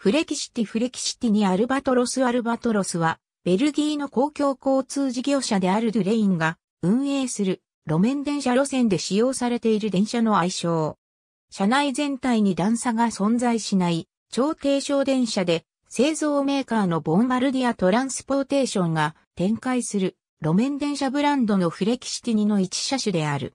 フレキシティフレキシティにアルバトロスアルバトロスは、ベルギーの公共交通事業者であるドゥレインが運営する路面電車路線で使用されている電車の愛称。車内全体に段差が存在しない超低床電車で製造メーカーのボンバルディアトランスポーテーションが展開する路面電車ブランドのフレキシティニの一車種である。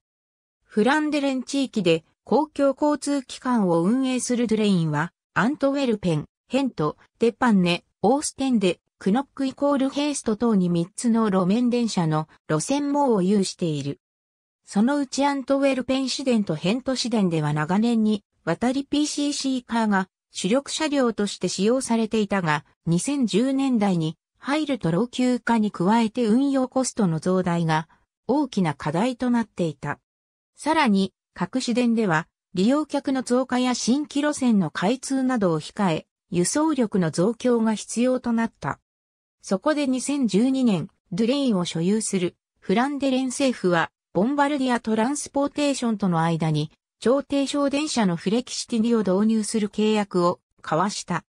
フランデレン地域で公共交通機関を運営するドゥレインはアントウェルペン、ヘント、デパンネ、オーステンデ、クノックイコールヘイスト等に3つの路面電車の路線網を有している。そのうちアントウェルペン市電とヘント市電では長年に渡り PCC カーが主力車両として使用されていたが、2010年代に入ると老朽化に加えて運用コストの増大が大きな課題となっていた。さらに、各市電では利用客の増加や新規路線の開通などを控え、輸送力の増強が必要となった。そこで2012年、ドゥレインを所有するフランデレン政府は、ボンバルディア・トランスポーテーションとの間に、超低省電車のフレキシティニを導入する契約を交わした。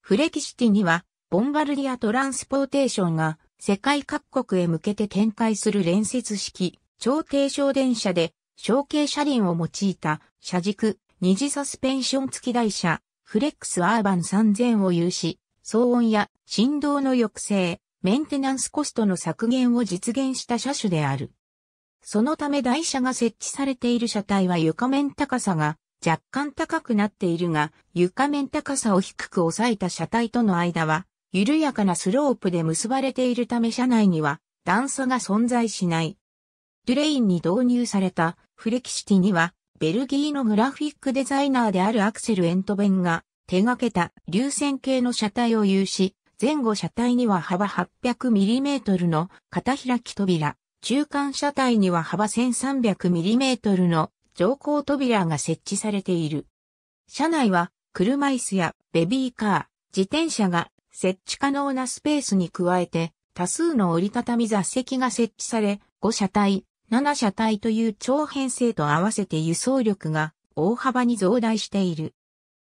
フレキシティには、ボンバルディア・トランスポーテーションが世界各国へ向けて展開する連接式、超低省電車で、小径車輪を用いた車軸、二次サスペンション付き台車、フレックスアーバン3000を有し、騒音や振動の抑制、メンテナンスコストの削減を実現した車種である。そのため台車が設置されている車体は床面高さが若干高くなっているが、床面高さを低く抑えた車体との間は、緩やかなスロープで結ばれているため車内には段差が存在しない。ドゥレインに導入されたフレキシティにはベルギーのグラフィックデザイナーであるアクセル・エントベンが手掛けた流線形の車体を有し、前後車体には幅 800mm の片開き扉、中間車体には幅 1300mm の乗降扉が設置されている。車内は車椅子やベビーカー、自転車が設置可能なスペースに加えて多数の折りたたみ座席が設置され、5車体、7車体という長編成と合わせて輸送力が大幅に増大している。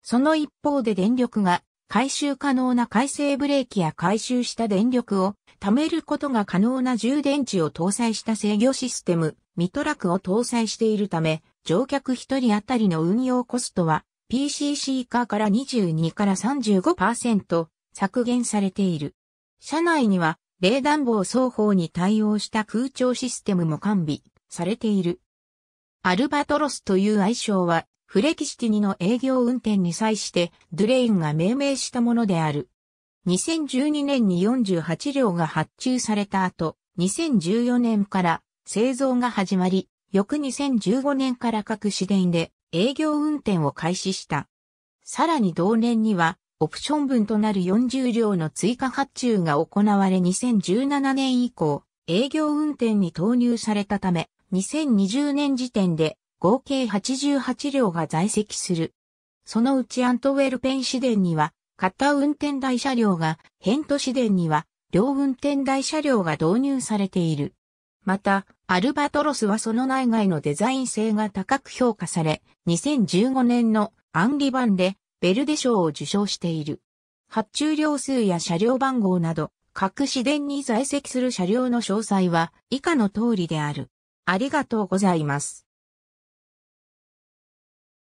その一方で電力が回収可能な回生ブレーキや回収した電力を貯めることが可能な充電池を搭載した制御システム、ミトラクを搭載しているため、乗客1人当たりの運用コストは PCC 化から22から35%削減されている。車内には冷暖房双方に対応した空調システムも完備されている。アルバトロスという愛称は、フレキシティニの営業運転に際して、ドゥレインが命名したものである。2012年に48両が発注された後、2014年から製造が始まり、翌2015年から各市電で営業運転を開始した。さらに同年には、オプション分となる40両の追加発注が行われ2017年以降、営業運転に投入されたため、2020年時点で合計88両が在籍する。そのうちアントウェルペン市電には、片運転台車両が、ヘント市電には、両運転台車両が導入されている。また、アルバトロスはその内外のデザイン性が高く評価され、2015年のアンリバンベルデ賞を受賞している。発注量数や車両番号など、各市電に在籍する車両の詳細は以下の通りである。ありがとうございます。